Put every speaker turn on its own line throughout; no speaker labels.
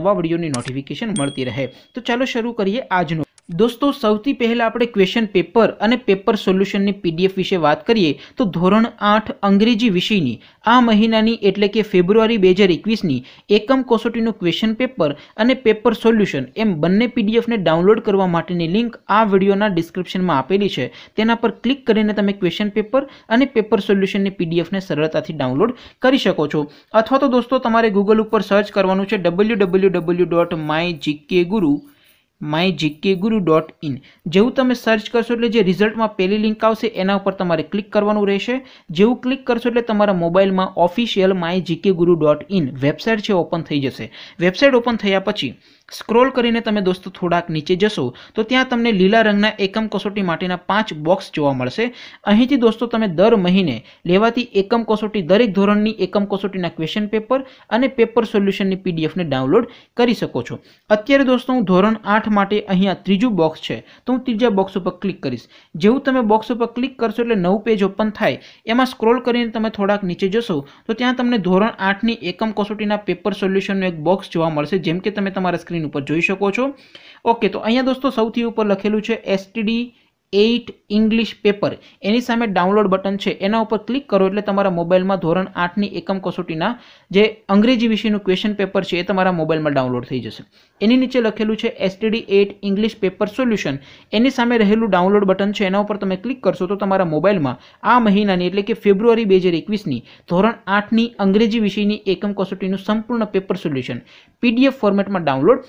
નવા વિડીયોની નોટિફિકેશન મળતી રહે તો ચાલો શરૂ કરીએ આજનો દોસ્તો સૌથી પહેલાં આપણે ક્વેશ્ચન પેપર અને પેપર સોલ્યુશનની પીડીએફ વિશે વાત કરીએ તો ધોરણ આઠ અંગ્રેજી વિષયની આ મહિનાની એટલે કે ફેબ્રુઆરી બે હજાર એકવીસની એકમ કોસોટીનું ક્વેશ્ચન પેપર અને પેપર સોલ્યુશન એમ બંને પીડીએફને ડાઉનલોડ કરવા માટેની લિંક આ વિડીયોના ડિસ્ક્રિપ્શનમાં આપેલી છે તેના પર ક્લિક કરીને તમે ક્વેશ્ચન પેપર અને પેપર સોલ્યુશનની પીડીએફને સરળતાથી ડાઉનલોડ કરી શકો છો અથવા તો દોસ્તો તમારે ગૂગલ ઉપર સર્ચ કરવાનું છે W W W dot my GK guru my GK guru dot in જેવું તમે સર્ચ કરશો એટલે જે રિઝલ્ટમાં પહેલી લિંક આવશે એના ઉપર તમારે ક્લિક કરવાનું રહેશે જેવું ક્લિક કરશો એટલે તમારા મોબાઈલમાં official my GK guru dot in website છે ઓપન થઈ જશે વેબસાઇટ ઓપન થયા પછી સ્ક્રોલ કરીને તમે દોસ્તો થોડાક નીચે જશો તો ત્યાં તમને લીલા રંગના એકમ કસોટી માટેના પાંચ બોક્સ જોવા મળશે અહીંથી દોસ્તો તમે દર મહિને લેવાતી એકમ કસોટી દરેક ધોરણની એકમ કસોટીના ક્વેશ્ચન પેપર અને પેપર સોલ્યુશનની પીડીએફને ડાઉનલોડ કરી શકો છો અત્યારે દોસ્તો હું ધોરણ આઠ માટે અહીંયા ત્રીજું બોક્સ છે તો હું ત્રીજા બોક્સ ઉપર ક્લિક કરીશ જેવું તમે બોક્સ ઉપર ક્લિક કરશો એટલે નવું પેજ ઓપન થાય એમાં સ્ક્રોલ કરીને તમે થોડાક નીચે જશો તો ત્યાં તમને ધોરણ આઠની એકમ કસોટીના પેપર સોલ્યુશનનું એક બોક્સ જોવા મળશે જેમ કે તમે તમારા સ્ક્રીન ઉપર જોઈ શકો છો ઓકે તો અહીંયા દોસ્તો સૌથી ઉપર લખેલું છે એસટીડી એઇટ ઇંગ્લિશ પેપર એની સામે ડાઉનલોડ બટન છે એના ઉપર ક્લિક કરો એટલે તમારા મોબાઈલમાં ધોરણ આઠની એકમ કસોટીના જે અંગ્રેજી વિષયનું ક્વેશ્ચન પેપર છે એ તમારા મોબાઈલમાં ડાઉનલોડ થઈ જશે એની નીચે લખેલું છે STD eight English paper solution એની સામે રહેલું ડાઉનલોડ બટન છે એના ઉપર તમે ક્લિક કરશો તો તમારા મોબાઈલમાં આ મહિનાની એટલે કે ફેબ્રુઆરી બે હજાર એકવીસની ધોરણ આઠની અંગ્રેજી વિષયની એકમ કસોટીનું સંપૂર્ણ પેપર સોલ્યુશન પીડીએફ ફોર્મેટમાં ડાઉનલોડ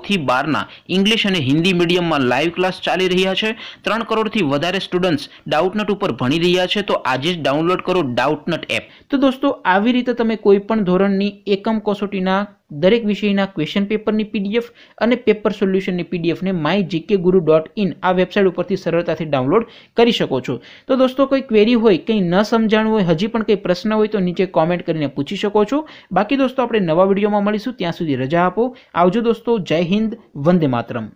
નવથી બારના ઇંગ્લિશ અને હિન્દી મીડિયમમાં લાઈવ ક્લાસ ચાલી રહ્યા છે ત્રણ કરોડથી વધારે સ્ટુડન્ટ્સ ડાઉટનટ ઉપર ભણી રહ્યા છે તો આજે જ ડાઉનલોડ કરો ડાઉટનટ એપ તો દોસ્તો આવી રીતે તમે કોઈપણ ધોરણની એકમ કસોટીના દરેક વિષયના ક્વેશ્ચન પેપરની પીડીએફ અને પેપર સોલ્યુશનની પીડીએફને my GK guru dot in આ વેબસાઇટ ઉપરથી સરળતાથી ડાઉનલોડ કરી શકો છો તો દોસ્તો કોઈ ક્વેરી હોય કંઈ ન સમજાણું હોય હજી પણ કંઈ પ્રશ્ન હોય તો નીચે કોમેન્ટ કરીને પૂછી શકો છો બાકી દોસ્તો આપણે નવા વિડીયોમાં મળીશું ત્યાં સુધી રજા આપો આવજો દોસ્તો જય હિન્દ વંદે માતરમ